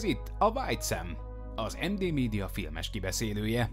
Ez itt a White Sam, az MD Media filmes kibeszélője.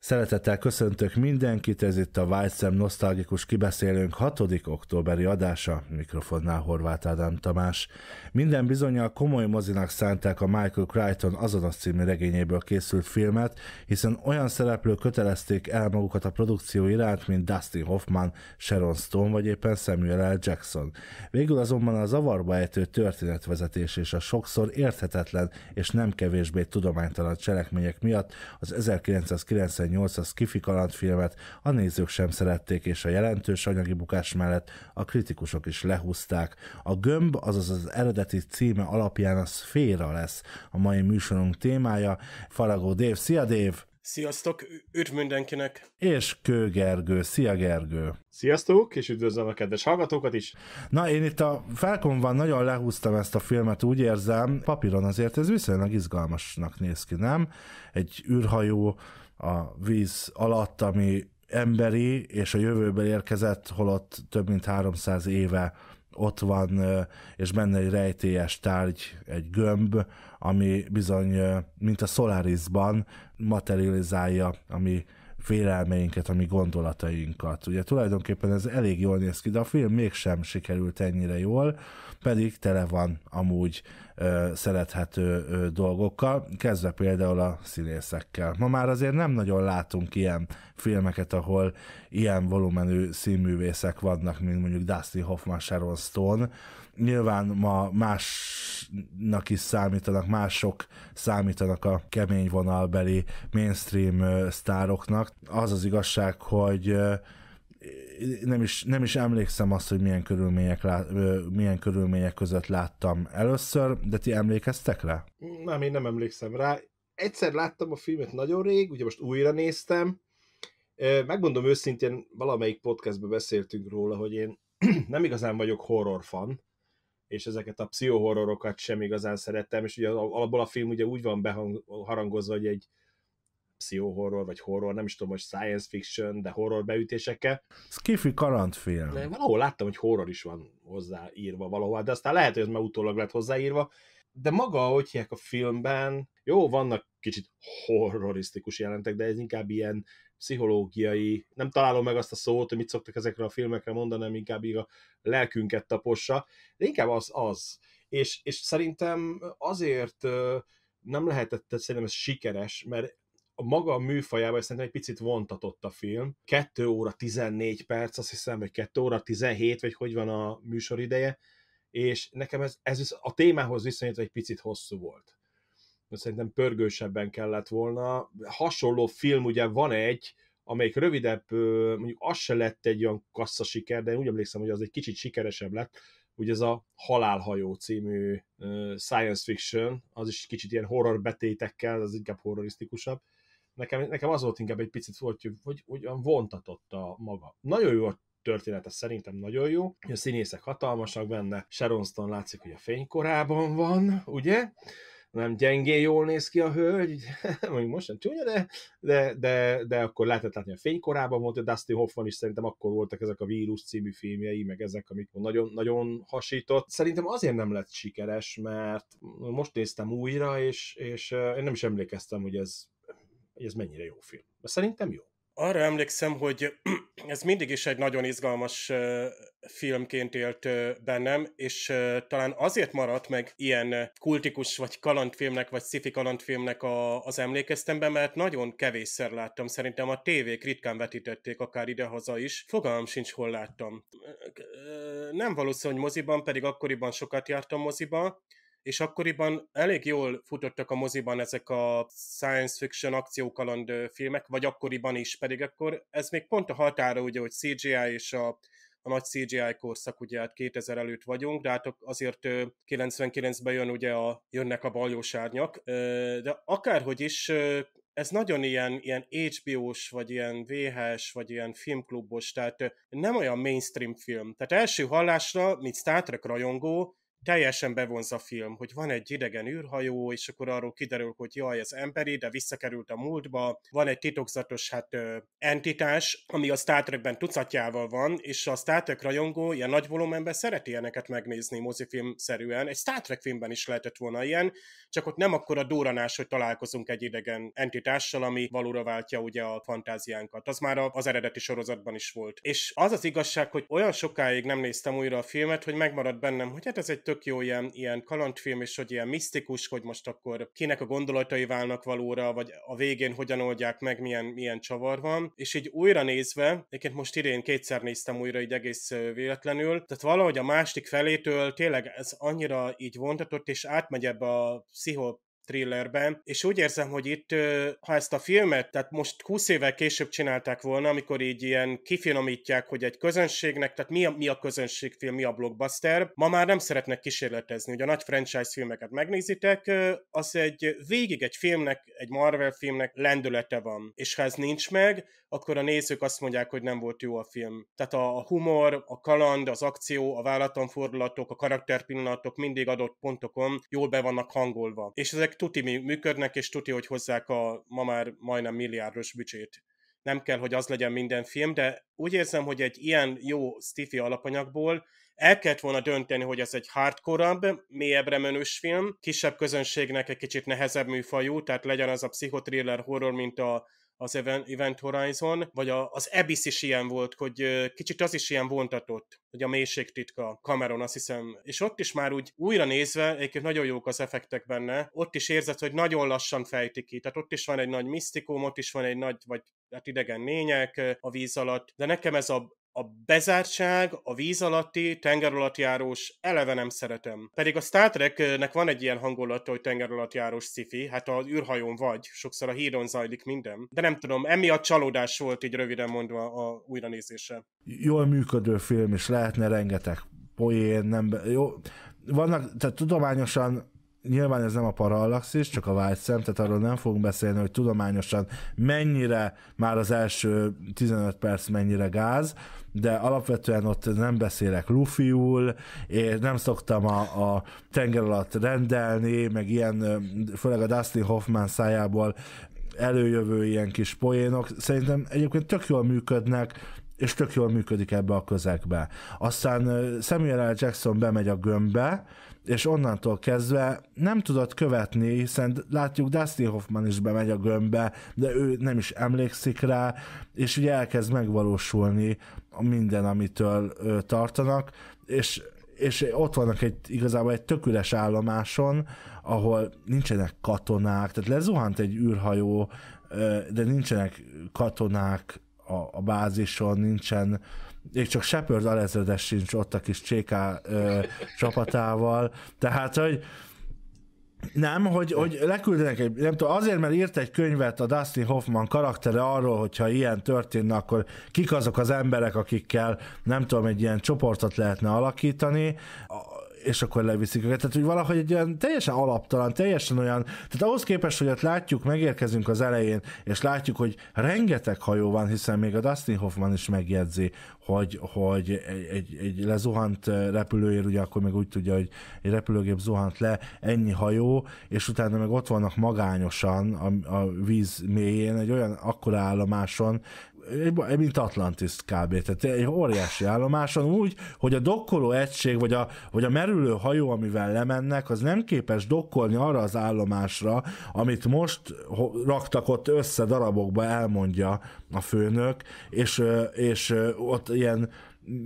Szeretettel köszöntök mindenkit, ez itt a Vágyszem nosztalgikus kibeszélőnk 6. októberi adása, mikrofonnál Horváth Ádám Tamás. Minden bizonyal komoly mozinak szánták a Michael Crichton azonos című regényéből készült filmet, hiszen olyan szereplők kötelezték el magukat a produkció iránt, mint Dustin Hoffman, Sharon Stone vagy éppen Samuel L. Jackson. Végül azonban a zavarba ejtő történetvezetés és a sokszor érthetetlen és nem kevésbé tudománytalan cselekmények miatt az 1990 2008-as Kifi kalandfilmet a nézők sem szerették, és a jelentős anyagi bukás mellett a kritikusok is lehúzták. A gömb, azaz az eredeti címe alapján a szféra lesz a mai műsorunk témája. Faragó Dév, szia Dév! Sziasztok, üdv mindenkinek! És Kő Gergő, szia Gergő! Sziasztok, és üdvözlöm a kedves hallgatókat is! Na, én itt a Falconban nagyon lehúztam ezt a filmet, úgy érzem, papíron azért ez viszonylag izgalmasnak néz ki, nem? Egy űrhajó a víz alatt, ami emberi, és a jövőből érkezett, holott több mint 300 éve ott van, és benne egy rejtélyes tárgy, egy gömb, ami bizony, mint a Solarisban materializálja a mi félelmeinket, a mi gondolatainkat. Ugye tulajdonképpen ez elég jól néz ki, de a film mégsem sikerült ennyire jól pedig tele van amúgy ö, szerethető ö, dolgokkal, kezdve például a színészekkel. Ma már azért nem nagyon látunk ilyen filmeket, ahol ilyen volumenű színművészek vannak, mint mondjuk Dustin Hoffman, Sharon Stone. Nyilván ma másnak is számítanak, mások számítanak a kemény vonalbeli mainstream sztároknak. Az az igazság, hogy nem is, nem is emlékszem azt, hogy milyen körülmények, lá, milyen körülmények között láttam először, de ti emlékeztek rá? Nem, én nem emlékszem rá. Egyszer láttam a filmet nagyon rég, ugye most újra néztem. Megmondom őszintén, valamelyik podcastben beszéltünk róla, hogy én nem igazán vagyok horror fan, és ezeket a pszichohorrorokat sem igazán szerettem, és ugye alapból a film ugye úgy van beharangozva, hogy egy pszichohorror, vagy horror, nem is tudom, hogy science fiction, de horror beütésekkel. Skifi kalandfilm. De valahol láttam, hogy horror is van hozzáírva valahol, de aztán lehet, hogy ez már utólag lett hozzáírva. De maga, hogy a filmben, jó, vannak kicsit horrorisztikus jelentek, de ez inkább ilyen pszichológiai, nem találom meg azt a szót, hogy mit szoktak ezekre a filmekre mondani, hanem inkább így a lelkünket tapossa, de inkább az az. És, és szerintem azért nem lehetett szerintem ez sikeres, mert a maga a műfajában szerintem egy picit vontatott a film. 2 óra 14 perc, azt hiszem, vagy 2 óra 17, vagy hogy van a műsor ideje, és nekem ez, ez a témához viszonyítva egy picit hosszú volt. Szerintem pörgősebben kellett volna. Hasonló film ugye van egy, amelyik rövidebb, mondjuk az se lett egy olyan kassza siker, de én úgy emlékszem, hogy az egy kicsit sikeresebb lett, ugye ez a Halálhajó című science fiction, az is kicsit ilyen horror betétekkel, az inkább horrorisztikusabb, nekem, nekem az volt inkább egy picit volt, hogy hogy olyan vontatott a maga. Nagyon jó a története szerintem nagyon jó. A színészek hatalmasak benne, Sharon Stone látszik, hogy a fénykorában van, ugye? nem gyengé jól néz ki a hölgy, mondjuk most nem csúnya, de, de, de, de akkor lehetett látni a fénykorában, mondta Dustin Hoffman is szerintem akkor voltak ezek a vírus című filmjei, meg ezek, amik nagyon, nagyon hasított. Szerintem azért nem lett sikeres, mert most néztem újra, és, és én nem is emlékeztem, hogy ez hogy ez mennyire jó film. De szerintem jó. Arra emlékszem, hogy ez mindig is egy nagyon izgalmas filmként élt bennem, és talán azért maradt meg ilyen kultikus vagy kalandfilmnek, vagy sci-fi kalandfilmnek a, az emlékeztemben, mert nagyon kevésszer láttam. Szerintem a tévék ritkán vetítették, akár idehaza is. Fogalmam sincs, hol láttam. Nem valószínű, hogy moziban, pedig akkoriban sokat jártam moziban, és akkoriban elég jól futottak a moziban ezek a science fiction akciókaland filmek, vagy akkoriban is, pedig akkor ez még pont a határa, ugye, hogy CGI és a a nagy CGI korszak, ugye hát 2000 előtt vagyunk, de hát azért 99-ben jön ugye a, jönnek a baljósárnyak, de akárhogy is ez nagyon ilyen, ilyen HBO-s, vagy ilyen VHS, vagy ilyen filmklubos, tehát nem olyan mainstream film. Tehát első hallásra, mint Star Trek rajongó, teljesen bevonz a film, hogy van egy idegen űrhajó, és akkor arról kiderül, hogy jaj, ez emberi, de visszakerült a múltba, van egy titokzatos hát, entitás, ami a Star Trekben tucatjával van, és a Star Trek rajongó ilyen nagy volumenben szereti ilyeneket megnézni mozifilm szerűen. Egy Star Trek filmben is lehetett volna ilyen, csak ott nem akkor a duranás, hogy találkozunk egy idegen entitással, ami valóra váltja ugye a fantáziánkat. Az már az eredeti sorozatban is volt. És az az igazság, hogy olyan sokáig nem néztem újra a filmet, hogy megmaradt bennem, hogy hát ez egy tök jó ilyen, ilyen kalandfilm, és hogy ilyen misztikus, hogy most akkor kinek a gondolatai válnak valóra, vagy a végén hogyan oldják meg, milyen, milyen csavar van. És így újra nézve, egyébként most idén kétszer néztem újra így egész véletlenül, tehát valahogy a másik felétől tényleg ez annyira így vontatott, és átmegy ebbe a pszichop thrillerben, és úgy érzem, hogy itt, ha ezt a filmet, tehát most 20 évvel később csinálták volna, amikor így ilyen kifinomítják, hogy egy közönségnek, tehát mi a, mi a közönségfilm, mi a blockbuster, ma már nem szeretnek kísérletezni, hogy a nagy franchise filmeket megnézitek, az egy végig egy filmnek, egy Marvel filmnek lendülete van, és ha ez nincs meg, akkor a nézők azt mondják, hogy nem volt jó a film. Tehát a humor, a kaland, az akció, a vállatonfordulatok, a karakterpillanatok mindig adott pontokon jól be vannak hangolva. És ezek tuti működnek, és tuti, hogy hozzák a ma már majdnem milliárdos bücsét. Nem kell, hogy az legyen minden film, de úgy érzem, hogy egy ilyen jó sci alapanyagból el kellett volna dönteni, hogy ez egy hardcore-abb, mélyebbre menős film, kisebb közönségnek egy kicsit nehezebb műfajú, tehát legyen az a pszichotriller horror, mint a az Event Horizon, vagy a, az Abyss is ilyen volt, hogy kicsit az is ilyen vontatott, hogy a mélység titka Cameron, azt hiszem. És ott is már úgy újra nézve, egyébként nagyon jók az effektek benne, ott is érzed, hogy nagyon lassan fejtik ki. Tehát ott is van egy nagy misztikum, ott is van egy nagy, vagy hát idegen lények a víz alatt, de nekem ez a a bezártság, a víz alatti, tenger alatti járós eleve nem szeretem. Pedig a Star Treknek van egy ilyen hangulata, hogy tenger alatti járós sci hát az űrhajón vagy, sokszor a hídon zajlik minden. De nem tudom, emiatt csalódás volt így röviden mondva a újranézése. Jól működő film, és lehetne rengeteg poén, nem... Be... Jó, vannak, tehát tudományosan nyilván ez nem a parallaxis, csak a vágyszem, tehát arról nem fogunk beszélni, hogy tudományosan mennyire már az első 15 perc mennyire gáz, de alapvetően ott nem beszélek lufiul, és nem szoktam a, a tenger alatt rendelni, meg ilyen, főleg a Dustin Hoffman szájából előjövő ilyen kis poénok, szerintem egyébként tök jól működnek, és tök jól működik ebbe a közegbe. Aztán Samuel L. Jackson bemegy a gömbbe, és onnantól kezdve nem tudott követni, hiszen látjuk Dustin Hoffman is bemegy a gömbbe, de ő nem is emlékszik rá, és ugye elkezd megvalósulni minden, amitől tartanak, és és ott vannak egy, igazából egy töküles állomáson, ahol nincsenek katonák, tehát lezuhant egy űrhajó, de nincsenek katonák a, a bázison, nincsen még csak Shepard alezredes sincs ott a kis CK csapatával, tehát, hogy nem, hogy, hogy leküldenek egy, nem tudom, azért, mert írt egy könyvet a Dustin Hoffman karaktere arról, hogyha ilyen történne, akkor kik azok az emberek, akikkel nem tudom, egy ilyen csoportot lehetne alakítani és akkor leviszik őket. Tehát, hogy valahogy egy olyan teljesen alaptalan, teljesen olyan, tehát ahhoz képest, hogy ott látjuk, megérkezünk az elején, és látjuk, hogy rengeteg hajó van, hiszen még a Dustin Hoffman is megjegyzi, hogy, hogy egy, egy, egy lezuhant repülőjér, ugye akkor még úgy tudja, hogy egy repülőgép zuhant le, ennyi hajó, és utána meg ott vannak magányosan a, a víz mélyén, egy olyan akkora állomáson, mint Atlantis kb. Tehát egy óriási állomáson úgy, hogy a dokkoló egység, vagy a, vagy a merülő hajó, amivel lemennek, az nem képes dokkolni arra az állomásra, amit most raktak ott össze darabokba, elmondja a főnök, és, és ott ilyen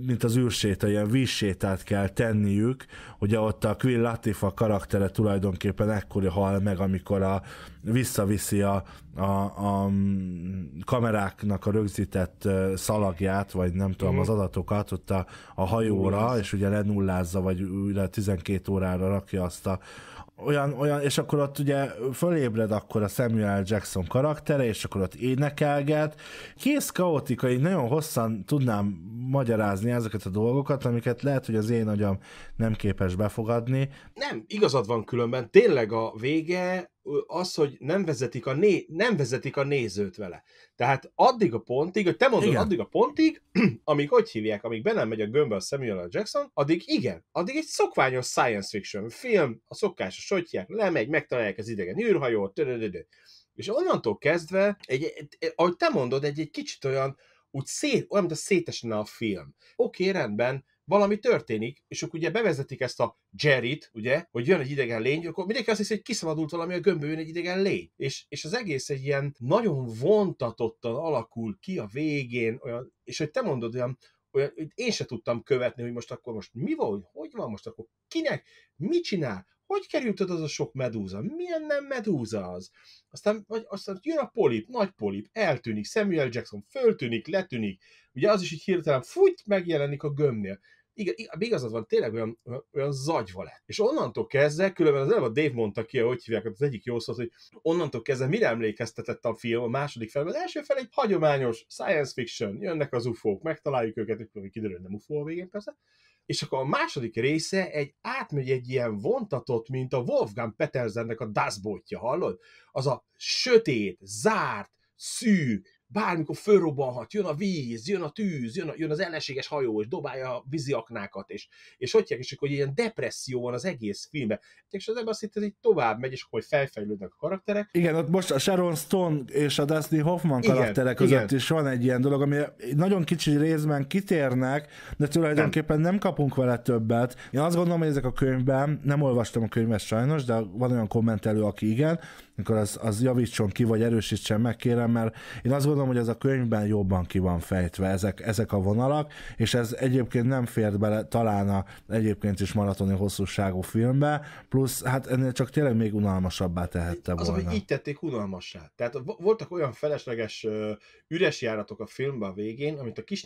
mint az űrséta, ilyen vízsétát kell tenniük, ugye ott a Queen Latifah karaktere tulajdonképpen ekkori hal meg, amikor a, visszaviszi a, a, a mm, kameráknak a rögzített szalagját, vagy nem tudom, mhm. az adatokat ott a, a hajóra, és ugye lenullázza, vagy újra 12 órára rakja azt a, olyan, olyan, és akkor ott ugye fölébred akkor a Samuel Jackson karaktere, és akkor ott énekelget. Kész kaotika, így nagyon hosszan tudnám magyarázni ezeket a dolgokat, amiket lehet, hogy az én agyam nem képes befogadni. Nem, igazad van különben, tényleg a vége az, hogy nem vezetik, a né- nem vezetik a nézőt vele. Tehát addig a pontig, hogy te mondod, igen. addig a pontig, amíg hogy hívják, amíg be nem megy a gömbbe a Samuel L. Jackson, addig igen, addig egy szokványos science fiction film, a a sotják, lemegy, megtalálják az idegen űrhajót, és onnantól kezdve, egy, egy, ahogy te mondod, egy, egy kicsit olyan, úgy szét, olyan, mint a szétesne a film. Oké, rendben, valami történik, és akkor ugye bevezetik ezt a Jerryt, ugye, hogy jön egy idegen lény, akkor mindenki azt hiszi, hogy kiszabadult valami a gömbölyön egy idegen lény. És, és az egész egy ilyen nagyon vontatottan alakul ki a végén, olyan, és hogy te mondod, olyan, olyan, hogy én se tudtam követni, hogy most akkor most mi van, hogy, hogy van most akkor, kinek, mit csinál, hogy került az a sok medúza? Milyen nem medúza az? Aztán, vagy, aztán jön a polip, nagy polip, eltűnik, Samuel Jackson föltűnik, letűnik, ugye az is így hirtelen fújt, megjelenik a gömbnél. Igen, igazad van, tényleg olyan, olyan zagyva lett. És onnantól kezdve, különben az előbb a Dave mondta ki, hogy hívják, hát az egyik jó szót, hogy onnantól kezdve mire emlékeztetett a film a második fel, az első fel egy hagyományos science fiction, jönnek az ufók, megtaláljuk őket, hogy kiderül, nem ufó a végén persze, és akkor a második része egy átmegy egy ilyen vontatott, mint a Wolfgang Petersennek a dasbotja, hallod? Az a sötét, zárt, szű, bármikor fölrobbanhat, jön a víz, jön a tűz, jön, a, jön az ellenséges hajó, és dobálja a víziaknákat, és, és ott és hogy ilyen depresszió van az egész filmben. És az ember azt hitt, hogy tovább megy, és akkor hogy felfejlődnek a karakterek. Igen, ott most a Sharon Stone és a Dustin Hoffman karakterek igen, között igen. is van egy ilyen dolog, ami nagyon kicsi részben kitérnek, de tulajdonképpen nem, nem kapunk vele többet. Én azt gondolom, hogy ezek a könyvben, nem olvastam a könyvet sajnos, de van olyan kommentelő, aki igen, akkor az, az javítson ki, vagy erősítsen meg, kérem, mert én azt gondolom, hogy ez a könyvben jobban ki van fejtve ezek, ezek a vonalak, és ez egyébként nem fért bele talán a egyébként is maratoni hosszúságú filmbe, plusz hát ennél csak tényleg még unalmasabbá tehette volna. Az, hogy így tették unalmassá. Tehát voltak olyan felesleges üres járatok a filmben a végén, amit a kis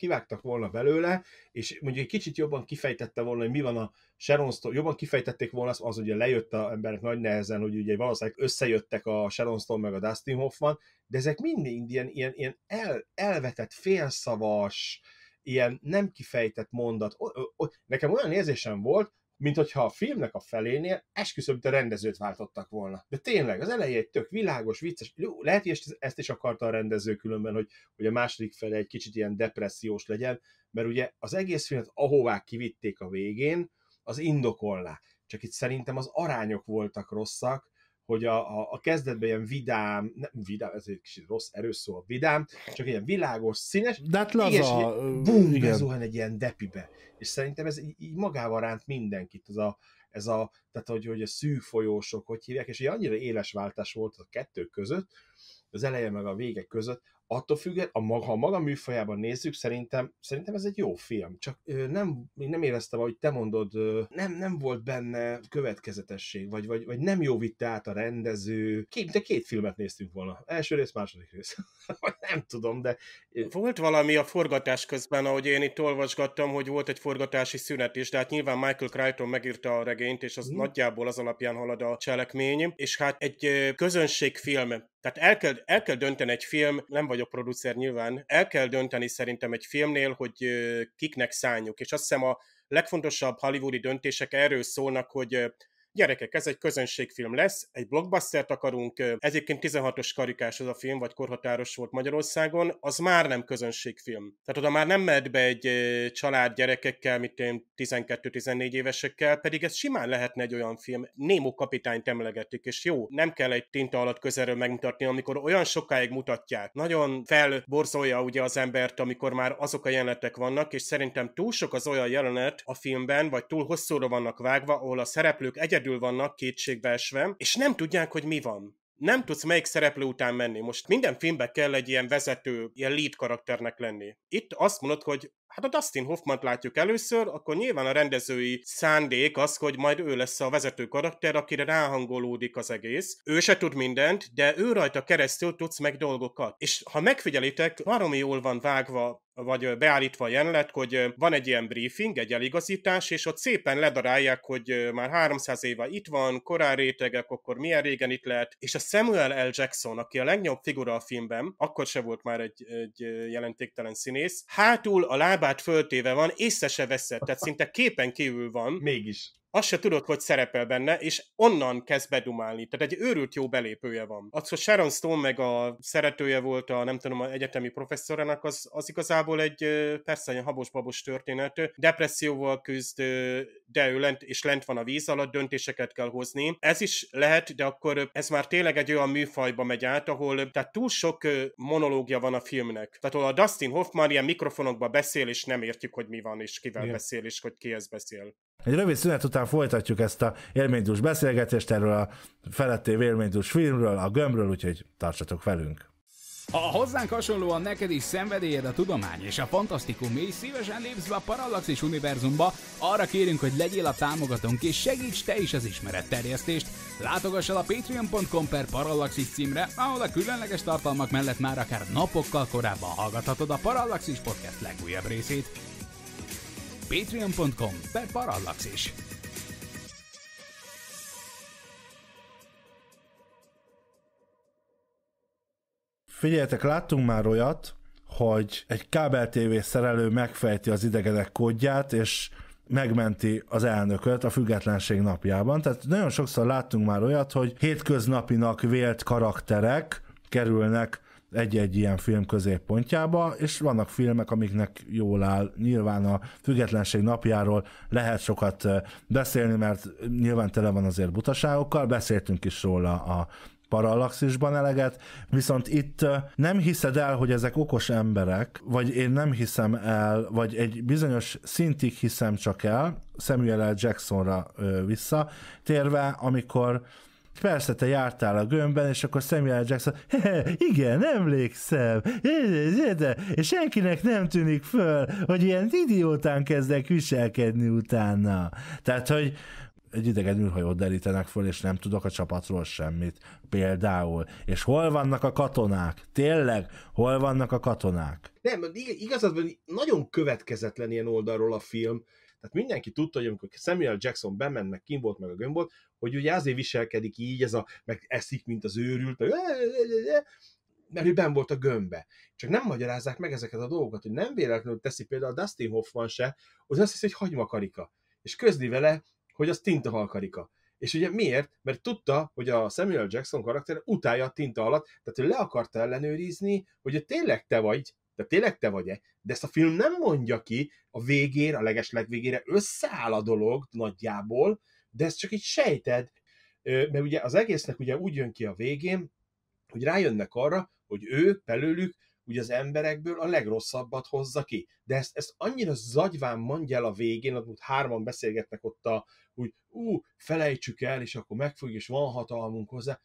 kivágtak volna belőle, és mondjuk egy kicsit jobban kifejtette volna, hogy mi van a Sharon Stone, jobban kifejtették volna az, az ugye lejött a emberek nagy nehezen, hogy ugye valószínűleg összejöttek a Sharon Stone meg a Dustin Hoffman, de ezek mind ilyen, ilyen, ilyen el, elvetett, félszavas, ilyen nem kifejtett mondat. O, o, o, nekem olyan érzésem volt, mint hogyha a filmnek a felénél esküszöm, a rendezőt váltottak volna. De tényleg, az elejé egy tök világos, vicces, jó, lehet, hogy ezt is akarta a rendező különben, hogy, hogy a második fele egy kicsit ilyen depressziós legyen, mert ugye az egész filmet ahová kivitték a végén, az indokolná. Csak itt szerintem az arányok voltak rosszak, hogy a, a, a kezdetben ilyen vidám, nem vidám, ez egy kicsit rossz erős szó a vidám, csak ilyen világos, színes, de hát laza, igen, a... bum, bezuhan egy ilyen depibe. És szerintem ez így, így magával ránt mindenkit, ez a, ez a, tehát hogy, hogy a szűk folyósok, hogy hívják, és egy annyira éles váltás volt a kettő között, az eleje meg a vége között, attól függet, a maga, ha a maga műfajában nézzük, szerintem, szerintem ez egy jó film. Csak ö, nem, én nem éreztem, ahogy te mondod, ö, nem, nem volt benne következetesség, vagy, vagy, vagy nem jó vitte át a rendező. Két, de két filmet néztünk volna. Első rész, második rész. nem tudom, de... Volt valami a forgatás közben, ahogy én itt olvasgattam, hogy volt egy forgatási szünet is, de hát nyilván Michael Crichton megírta a regényt, és az hmm. nagyjából az alapján halad a cselekmény, és hát egy közönségfilm tehát el kell, el kell dönteni egy film, nem vagyok producer nyilván, el kell dönteni szerintem egy filmnél, hogy kiknek szánjuk. És azt hiszem a legfontosabb hollywoodi döntések erről szólnak, hogy Gyerekek, ez egy közönségfilm lesz, egy blockbustert akarunk, egyébként 16-os karikás az a film, vagy korhatáros volt Magyarországon, az már nem közönségfilm. Tehát oda már nem mehet be egy család gyerekekkel, mint én 12-14 évesekkel, pedig ez simán lehetne egy olyan film. Némó kapitányt emlegetik, és jó, nem kell egy tinta alatt közelről megmutatni, amikor olyan sokáig mutatják. Nagyon felborzolja ugye az embert, amikor már azok a jelenetek vannak, és szerintem túl sok az olyan jelenet a filmben, vagy túl hosszúra vannak vágva, ahol a szereplők egy egyedül vannak kétségbeesve, és nem tudják, hogy mi van nem tudsz melyik szereplő után menni. Most minden filmbe kell egy ilyen vezető, ilyen lead karakternek lenni. Itt azt mondod, hogy hát a Dustin hoffman látjuk először, akkor nyilván a rendezői szándék az, hogy majd ő lesz a vezető karakter, akire ráhangolódik az egész. Ő se tud mindent, de ő rajta keresztül tudsz meg dolgokat. És ha megfigyelitek, baromi jól van vágva vagy beállítva a jelenet, hogy van egy ilyen briefing, egy eligazítás, és ott szépen ledarálják, hogy már 300 éve itt van, korán rétegek, akkor milyen régen itt lehet, és a Samuel L. Jackson, aki a legnagyobb figura a filmben, akkor se volt már egy, egy jelentéktelen színész, hátul a láb lábát föltéve van, észre se veszett, tehát szinte képen kívül van. Mégis azt se tudod, hogy szerepel benne, és onnan kezd bedumálni. Tehát egy őrült jó belépője van. Az, hogy Sharon Stone meg a szeretője volt a, nem tudom, a egyetemi professzorának, az, az igazából egy persze egy habos-babos történet. Depresszióval küzd, de ő lent, és lent van a víz alatt, döntéseket kell hozni. Ez is lehet, de akkor ez már tényleg egy olyan műfajba megy át, ahol tehát túl sok monológia van a filmnek. Tehát ahol a Dustin Hoffman ilyen mikrofonokba beszél, és nem értjük, hogy mi van, és kivel yeah. beszél, és hogy kihez beszél. Egy rövid szünet után folytatjuk ezt a élménydús beszélgetést erről a feletté élménydús filmről, a gömbről, úgyhogy tartsatok velünk! Ha hozzánk hasonlóan neked is szenvedélyed a tudomány és a fantasztikum, és szívesen lépsz be a Parallaxis univerzumba, arra kérünk, hogy legyél a támogatónk, és segíts te is az ismeret terjesztést. Látogass el a patreon.com per Parallaxis címre, ahol a különleges tartalmak mellett már akár napokkal korábban hallgathatod a Parallaxis podcast legújabb részét patreon.com per parallaxis. Figyeljetek, láttunk már olyat, hogy egy kábeltévé szerelő megfejti az idegenek kódját, és megmenti az elnököt a függetlenség napjában. Tehát nagyon sokszor láttunk már olyat, hogy hétköznapinak vélt karakterek kerülnek egy-egy ilyen film középpontjába, és vannak filmek, amiknek jól áll. Nyilván a függetlenség napjáról lehet sokat beszélni, mert nyilván tele van azért butaságokkal, beszéltünk is róla a parallaxisban eleget, viszont itt nem hiszed el, hogy ezek okos emberek, vagy én nem hiszem el, vagy egy bizonyos szintig hiszem csak el, Samuel L. Jacksonra visszatérve, amikor persze te jártál a gömbben, és akkor Samuel Jackson, igen, emlékszem, és senkinek nem tűnik föl, hogy ilyen idiótán kezdek viselkedni utána. Tehát, hogy egy idegen műhajót derítenek föl, és nem tudok a csapatról semmit. Például. És hol vannak a katonák? Tényleg, hol vannak a katonák? Nem, igazad van, nagyon következetlen ilyen oldalról a film. Tehát mindenki tudta, hogy amikor Samuel Jackson bement, meg kim volt, meg a gömb volt, hogy ugye azért viselkedik így, ez a, meg eszik, mint az őrült, mert ő ben volt a gömbbe. Csak nem magyarázzák meg ezeket a dolgokat, hogy nem véletlenül teszi például a Dustin Hoffman se, az azt hiszi, hogy karika. És közli vele, hogy az tintahalkarika. És ugye miért? Mert tudta, hogy a Samuel Jackson karakter utálja a tinta alatt, tehát ő le akarta ellenőrizni, hogy tényleg te vagy, de tényleg te vagy-e? De ezt a film nem mondja ki, a végére, a leges végére összeáll a dolog nagyjából, de ezt csak így sejted, mert ugye az egésznek ugye úgy jön ki a végén, hogy rájönnek arra, hogy ő belőlük ugye az emberekből a legrosszabbat hozza ki. De ezt, ezt annyira zagyván mondja el a végén, ott hárman beszélgetnek ott a, hogy ú, felejtsük el, és akkor megfogjuk, és van hatalmunk hozzá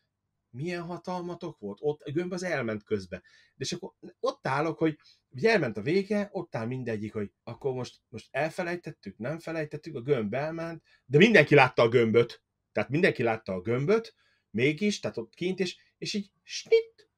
milyen hatalmatok volt, ott a gömb az elment közbe. De és akkor ott állok, hogy ugye elment a vége, ott áll mindegyik, hogy akkor most, most elfelejtettük, nem felejtettük, a gömb elment, de mindenki látta a gömböt. Tehát mindenki látta a gömböt, mégis, tehát ott kint, és, és így snit,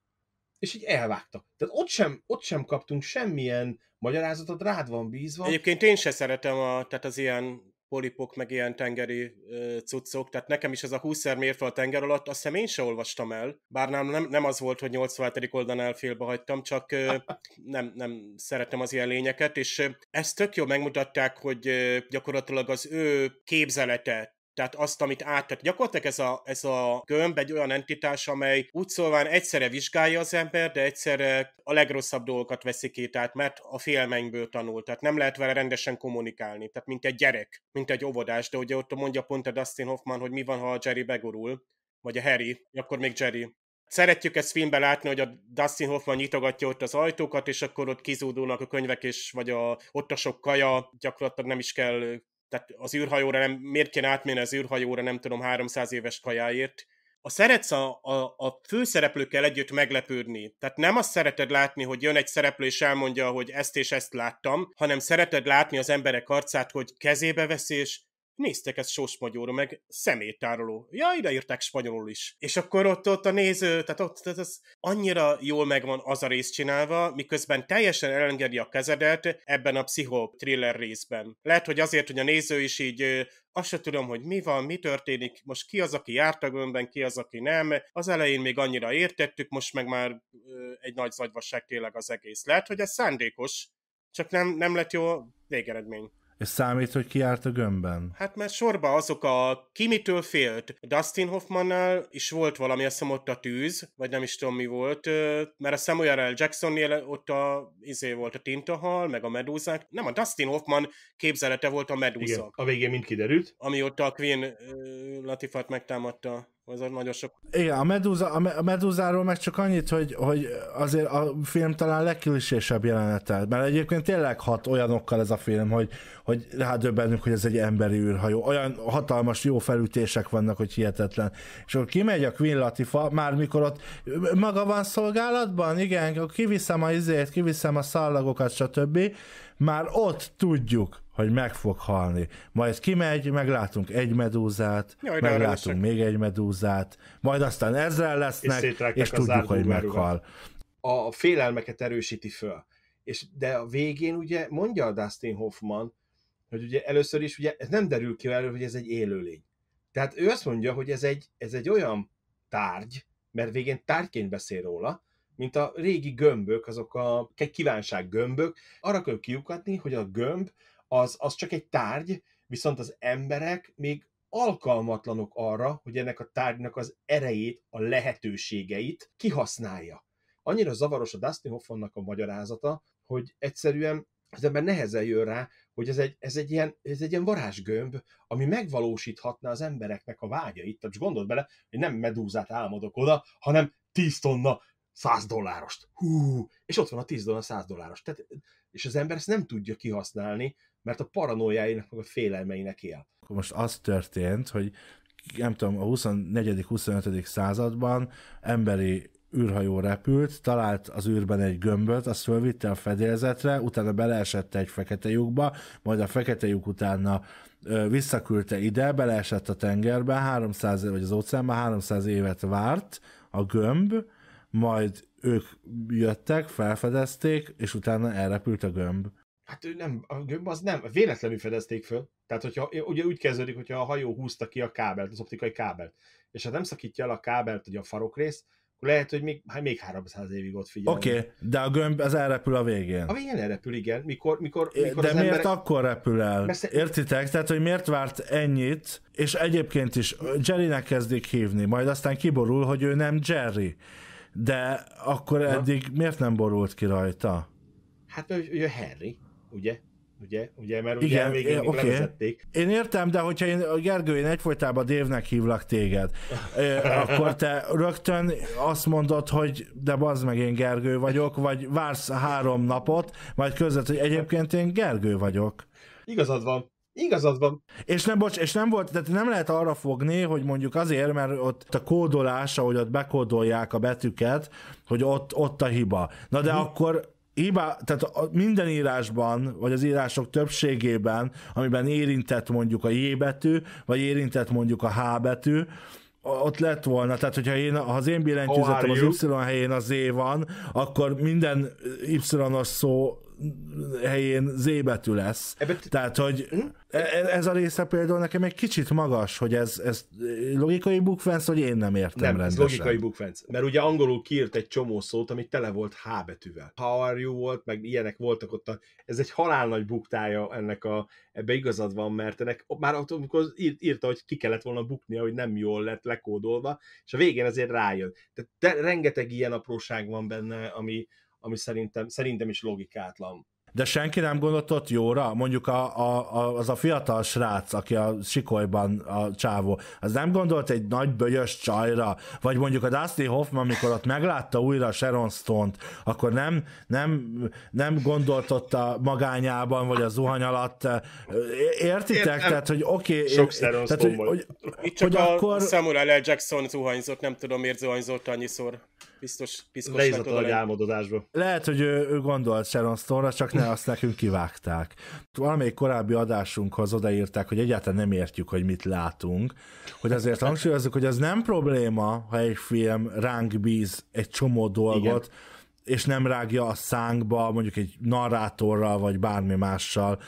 és így elvágta. Tehát ott sem, ott sem kaptunk semmilyen magyarázatot, rád van bízva. Egyébként én se szeretem a, tehát az ilyen polipok, meg ilyen tengeri ö, cuccok, tehát nekem is ez a 20 mért a tenger alatt, azt hiszem én se olvastam el, bár nem, nem, az volt, hogy 87. oldalán elfélbe hagytam, csak ö, nem, nem szeretem az ilyen lényeket, és ö, ezt tök jó megmutatták, hogy ö, gyakorlatilag az ő képzelete tehát azt, amit át. Tehát gyakorlatilag ez a, ez a gömb egy olyan entitás, amely úgy szólván egyszerre vizsgálja az ember, de egyszerre a legrosszabb dolgokat veszi ki, tehát mert a félmennyből tanul, tehát nem lehet vele rendesen kommunikálni, tehát mint egy gyerek, mint egy óvodás, de ugye ott mondja pont a Dustin Hoffman, hogy mi van, ha a Jerry begurul, vagy a Harry, akkor még Jerry. Szeretjük ezt filmben látni, hogy a Dustin Hoffman nyitogatja ott az ajtókat, és akkor ott kizúdulnak a könyvek, és vagy a, ott a sok kaja, gyakorlatilag nem is kell tehát az űrhajóra nem, miért kéne átmenni az űrhajóra, nem tudom, 300 éves kajáért. A szeretsz a, a, a főszereplőkkel együtt meglepődni. Tehát nem azt szereted látni, hogy jön egy szereplő és elmondja, hogy ezt és ezt láttam, hanem szereted látni az emberek arcát, hogy kezébe veszi és néztek ezt sósmagyóra, meg szemétároló. Ja, ide írták spanyolul is. És akkor ott, ott a néző, tehát ott tehát ez annyira jól megvan az a rész csinálva, miközben teljesen elengedi a kezedet ebben a thriller részben. Lehet, hogy azért, hogy a néző is így azt se tudom, hogy mi van, mi történik, most ki az, aki járt a gömbben, ki az, aki nem. Az elején még annyira értettük, most meg már egy nagy zagyvasság tényleg az egész. Lehet, hogy ez szándékos, csak nem, nem lett jó végeredmény. És számít, hogy ki járt a gömbben? Hát mert sorba azok a ki mitől félt. Dustin Hoffmannál is volt valami, azt hiszem ott a tűz, vagy nem is tudom mi volt, mert a Samuel L. Jacksonnél ott a, izé volt a tintahal, meg a medúzák. Nem, a Dustin Hoffman képzelete volt a medúza. Igen, a végén mind kiderült. Ami ott a Queen Latifat megtámadta az nagyon sok. Igen, a, medúza, a medúzáról meg csak annyit, hogy, hogy azért a film talán legklisésebb jelenete, mert egyébként tényleg hat olyanokkal ez a film, hogy, hogy rádöbbenünk, hogy ez egy emberi űrhajó. Olyan hatalmas jó felütések vannak, hogy hihetetlen. És akkor kimegy a Queen Latifa, már mikor ott maga van szolgálatban, igen, kiviszem a izét, kiviszem a szallagokat, stb. Már ott tudjuk, hogy meg fog halni. Majd kimegy, meglátunk egy medúzát, Jaj, meglátunk még egy medúzát, majd aztán ezzel lesznek, és, és tudjuk, hogy meghal. A félelmeket erősíti föl. És, de a végén ugye mondja a Dustin Hoffman, hogy ugye először is ugye ez nem derül ki elő, hogy ez egy élőlény. Tehát ő azt mondja, hogy ez egy, ez egy olyan tárgy, mert végén tárgyként beszél róla, mint a régi gömbök, azok a kívánság gömbök. Arra kell kiukatni, hogy a gömb az, az csak egy tárgy, viszont az emberek még alkalmatlanok arra, hogy ennek a tárgynak az erejét, a lehetőségeit kihasználja. Annyira zavaros a Dustin Hoffmannak a magyarázata, hogy egyszerűen az ember nehezen jön rá, hogy ez egy, ez egy, ilyen, ez egy ilyen varázsgömb, ami megvalósíthatná az embereknek a vágyait. Tehát gondold bele, hogy nem medúzát álmodok oda, hanem 10 tonna 100 dollárost. Hú, és ott van a 10 tonna 100 dollárost. Tehát, és az ember ezt nem tudja kihasználni, mert a paranoiáinak, a félelmeinek él. Most az történt, hogy nem tudom, a 24.-25. században emberi űrhajó repült, talált az űrben egy gömböt, azt fölvitte a fedélzetre, utána beleesett egy fekete lyukba, majd a fekete lyuk utána visszaküldte ide, beleesett a tengerbe, 300, vagy az óceánban 300 évet várt a gömb, majd ők jöttek, felfedezték, és utána elrepült a gömb. Hát ő nem, a gömb az nem, véletlenül fedezték föl. Tehát, hogyha, ugye úgy kezdődik, hogyha a hajó húzta ki a kábelt, az optikai kábelt, és ha nem szakítja el a kábelt, ugye a farokrész, akkor lehet, hogy még, hát még 300 évig ott figyel. Oké, okay, de a gömb az elrepül a végén. A végén elrepül, igen. Mikor, mikor, mikor de miért emberek... akkor repül el? Messze... Értitek? Tehát, hogy miért várt ennyit, és egyébként is Jerrynek kezdik hívni, majd aztán kiborul, hogy ő nem Jerry. De akkor eddig Na. miért nem borult ki rajta? Hát ő, ő Harry ugye? Ugye? Ugye, mert ugye Igen, végig eh, okay. levezették. Én értem, de hogyha én, Gergő, én egyfolytában Dévnek hívlak téged, eh, akkor te rögtön azt mondod, hogy de bazd meg, én Gergő vagyok, vagy vársz három napot, majd között, hogy egyébként én Gergő vagyok. Igazad van, Igazad van. És nem, bocs, és nem volt, tehát nem lehet arra fogni, hogy mondjuk azért, mert ott a kódolása, hogy ott bekódolják a betűket, hogy ott, ott a hiba. Na de mm. akkor hibá, tehát minden írásban, vagy az írások többségében, amiben érintett mondjuk a J betű, vagy érintett mondjuk a H betű, ott lett volna, tehát hogyha én, ha az én billentyűzetem az Y helyén az Z van, akkor minden Y-os szó helyén Z betű lesz. Ebet... Tehát, hogy hm? e- e- ez a része például nekem egy kicsit magas, hogy ez, ez logikai bukfenc, hogy én nem értem nem, rendesen. ez logikai bukfenc. Mert ugye angolul kiírt egy csomó szót, ami tele volt H betűvel. How are you volt, meg ilyenek voltak ott. A, ez egy halál nagy buktája ennek a, ebbe igazad van, mert ennek már ott, amikor írt, írta, hogy ki kellett volna buknia, hogy nem jól lett lekódolva, és a végén azért rájön. Tehát te, rengeteg ilyen apróság van benne, ami, ami szerintem, szerintem is logikátlan de senki nem gondoltott jóra? Mondjuk a, a, a, az a fiatal srác, aki a sikolyban a csávó, az nem gondolt egy nagy bögyös csajra? Vagy mondjuk a Dusty Hoffman, amikor ott meglátta újra Sharon Stone-t, akkor nem, nem, nem gondolt ott a magányában, vagy a zuhany alatt. Értitek? Értem. Tehát, hogy oké. Okay, Sok Sharon tehát, hogy, hogy, Itt csak hogy a akkor... Samuel L. Jackson zuhanyzott, nem tudom miért zuhanyzott annyiszor. Biztos piszkos Leízott a álmodozásba. Lehet, hogy ő, ő gondolt Sharon Stone-ra, csak ne, azt nekünk kivágták. Valamelyik korábbi adásunkhoz odaírták, hogy egyáltalán nem értjük, hogy mit látunk, hogy azért hangsúlyozzuk, hogy az nem probléma, ha egy film ránk bíz egy csomó dolgot, Igen és nem rágja a szánkba, mondjuk egy narrátorral, vagy bármi mással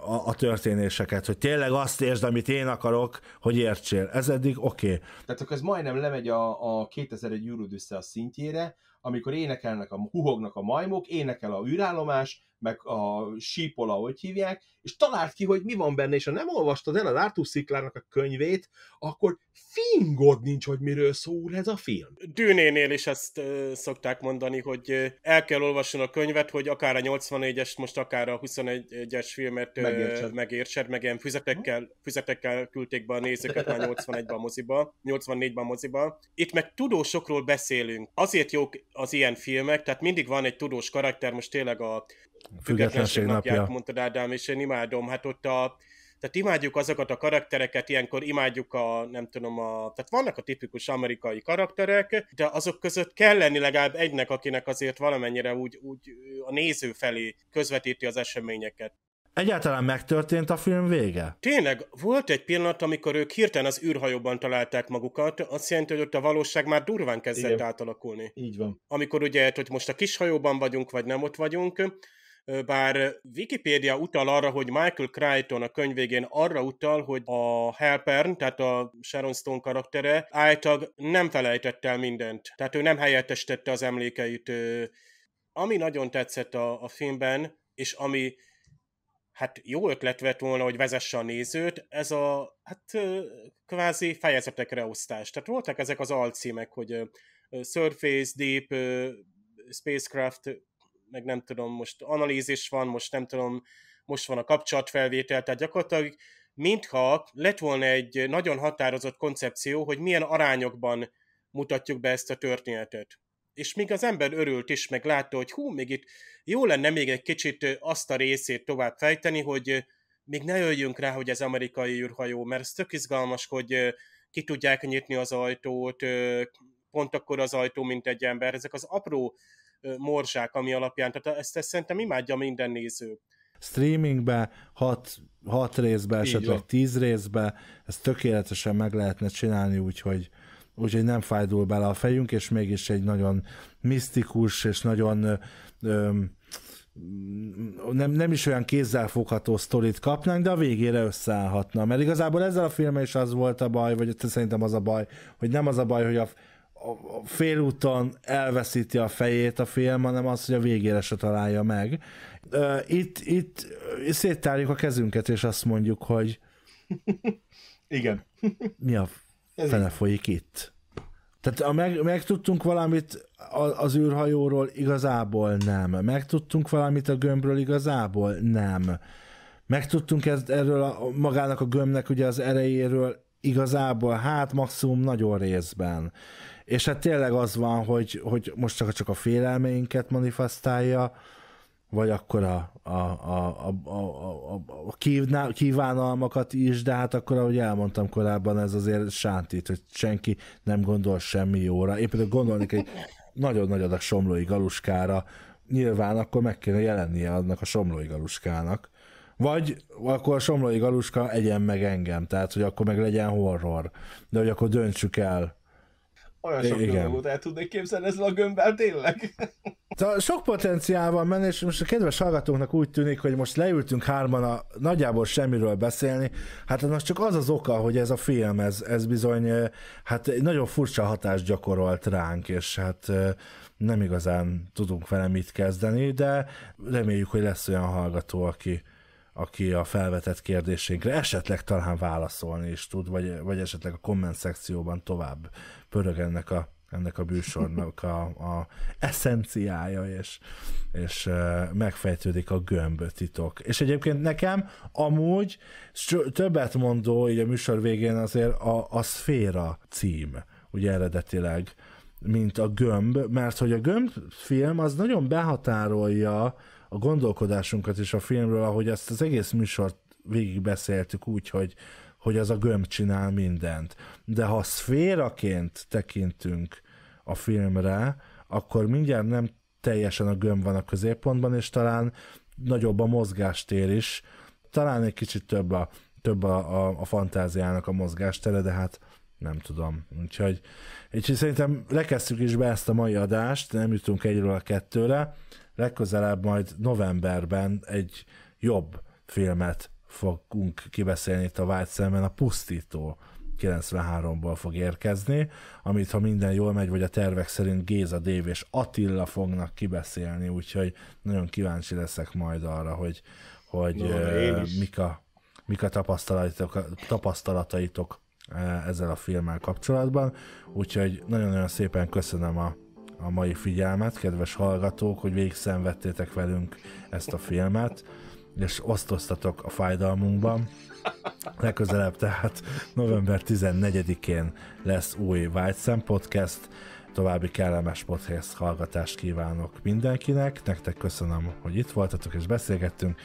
a, a történéseket, hogy tényleg azt értsd, amit én akarok, hogy értsél. Ez eddig oké. Okay. Tehát akkor ez majdnem lemegy a, a 2001 a szintjére, amikor énekelnek a, huhognak a majmok, énekel a űrállomás, meg a sípola, hogy hívják, és talált ki, hogy mi van benne, és ha nem olvastad el az Arthur Sziklának a könyvét, akkor fingod nincs, hogy miről szól ez a film. Dűnénél is ezt ö, szokták mondani, hogy el kell olvasni a könyvet, hogy akár a 84-es, most akár a 21-es filmet ö, megértsed, megértsed meg ilyen füzetekkel, füzetekkel küldték be a nézőket már 81-ben a moziba, 84-ben a moziba. Itt meg tudósokról beszélünk. Azért jók az ilyen filmek, tehát mindig van egy tudós karakter, most tényleg a függetlenség napját, napja. mondtad Ádám, és én imádom, hát ott a, tehát imádjuk azokat a karaktereket, ilyenkor imádjuk a, nem tudom, a, tehát vannak a tipikus amerikai karakterek, de azok között kell lenni legalább egynek, akinek azért valamennyire úgy, úgy a néző felé közvetíti az eseményeket. Egyáltalán megtörtént a film vége? Tényleg, volt egy pillanat, amikor ők hirtelen az űrhajóban találták magukat, azt jelenti, hogy ott a valóság már durván kezdett Igen. átalakulni. Így van. Amikor ugye, hát, hogy most a kis hajóban vagyunk, vagy nem ott vagyunk, bár Wikipédia utal arra, hogy Michael Crichton a könyv végén arra utal, hogy a Helpern, tehát a Sharon Stone karaktere által nem felejtett el mindent. Tehát ő nem helyettesítette az emlékeit. Ami nagyon tetszett a, a filmben, és ami hát jó ötlet vett volna, hogy vezesse a nézőt, ez a hát kvázi fejezetekre osztás. Tehát voltak ezek az alcímek, hogy Surface, Deep, Spacecraft, meg nem tudom, most analízis van, most nem tudom, most van a kapcsolatfelvétel, tehát gyakorlatilag mintha lett volna egy nagyon határozott koncepció, hogy milyen arányokban mutatjuk be ezt a történetet. És még az ember örült is, meg látta, hogy hú, még itt jó lenne még egy kicsit azt a részét tovább fejteni, hogy még ne öljünk rá, hogy ez amerikai űrhajó, mert ez tök izgalmas, hogy ki tudják nyitni az ajtót, pont akkor az ajtó, mint egy ember. Ezek az apró morzsák, ami alapján, tehát ezt, ezt szerintem imádja minden néző. Streamingbe, hat, hat részbe, Így esetleg tíz részbe, ezt tökéletesen meg lehetne csinálni, úgyhogy úgyhogy nem fájdul bele a fejünk, és mégis egy nagyon misztikus, és nagyon ö, ö, nem, nem is olyan kézzelfogható sztorit kapnánk, de a végére összeállhatna. Mert igazából ezzel a filmmel is az volt a baj, vagy szerintem az a baj, hogy nem az a baj, hogy a a félúton elveszíti a fejét a film, hanem az, hogy a végére se találja meg. Itt, itt széttárjuk a kezünket, és azt mondjuk, hogy igen. Mi a fene folyik itt? Tehát a meg, megtudtunk valamit az űrhajóról igazából nem. Megtudtunk valamit a gömbről igazából nem. Megtudtunk ezt erről a, magának a gömbnek ugye az erejéről igazából, hát maximum nagyon részben. És hát tényleg az van, hogy, hogy most csak, csak a félelmeinket manifestálja, vagy akkor a, a, a, a, a, a kívánalmakat is, de hát akkor, ahogy elmondtam korábban, ez azért sántít, hogy senki nem gondol semmi jóra. Én például gondolnék egy nagyon nagy adag somlói galuskára, nyilván akkor meg kéne jelennie annak a somlói galuskának. Vagy akkor a somlói galuska egyen meg engem, tehát hogy akkor meg legyen horror, de hogy akkor döntsük el, olyan sok Igen. dolgot el tudnék képzelni ezzel a gömbbel, tényleg. Sok potenciál van menni, és most a kedves hallgatóknak úgy tűnik, hogy most leültünk hárman a nagyjából semmiről beszélni. Hát most csak az az oka, hogy ez a film, ez, ez bizony hát egy nagyon furcsa hatást gyakorolt ránk, és hát nem igazán tudunk vele mit kezdeni, de reméljük, hogy lesz olyan hallgató, aki, aki a felvetett kérdésénkre esetleg talán válaszolni is tud, vagy, vagy esetleg a komment szekcióban tovább pörög ennek a, ennek a bűsornak a, a eszenciája, és, és megfejtődik a gömbötitok. És egyébként nekem amúgy többet mondó, így a műsor végén azért a, a szféra cím, ugye eredetileg mint a gömb, mert hogy a gömb film az nagyon behatárolja a gondolkodásunkat is a filmről, ahogy ezt az egész műsort végigbeszéltük úgy, hogy, hogy az a gömb csinál mindent. De ha szféraként tekintünk a filmre, akkor mindjárt nem teljesen a gömb van a középpontban, és talán nagyobb a mozgástér is, talán egy kicsit több a, több a, a, a fantáziának a mozgástere, de hát nem tudom. Úgyhogy, úgyhogy szerintem lekezdtük is be ezt a mai adást, nem jutunk egyről a kettőre. Legközelebb majd novemberben egy jobb filmet fogunk kibeszélni itt a vágy szemben, a pusztító 93-ból fog érkezni, amit ha minden jól megy, vagy a tervek szerint Géza, Dév és Attila fognak kibeszélni, úgyhogy nagyon kíváncsi leszek majd arra, hogy, hogy no, euh, mik, a, mik a tapasztalataitok, tapasztalataitok E, ezzel a filmmel kapcsolatban. Úgyhogy nagyon-nagyon szépen köszönöm a, a mai figyelmet, kedves hallgatók, hogy végig szenvedtétek velünk ezt a filmet, és osztoztatok a fájdalmunkban. Legközelebb tehát november 14-én lesz új Vágyszem Podcast, további kellemes podcast hallgatást kívánok mindenkinek, nektek köszönöm, hogy itt voltatok és beszélgettünk,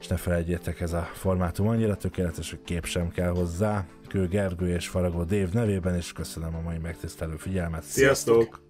és ne felejtjétek, ez a formátum annyira tökéletes, hogy kép sem kell hozzá, Szökő Gergő és Faragó Dév nevében, és köszönöm a mai megtisztelő figyelmet. Sziasztok! Sziasztok!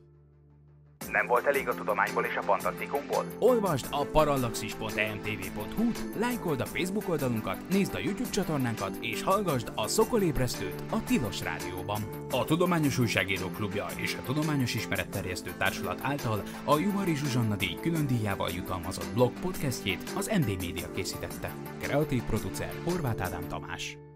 Nem volt elég a tudományból és a fantasztikumból? Olvasd a parallaxis.emtv.hu, lájkold a Facebook oldalunkat, nézd a YouTube csatornánkat, és hallgassd a Szokolébresztőt a Tilos Rádióban. A Tudományos Újságíró Klubja és a Tudományos Ismeretterjesztő Társulat által a Juhari Zsuzsanna díj külön díjával jutalmazott blog podcastjét az MD Media készítette. Kreatív producer Horváth Ádám Tamás.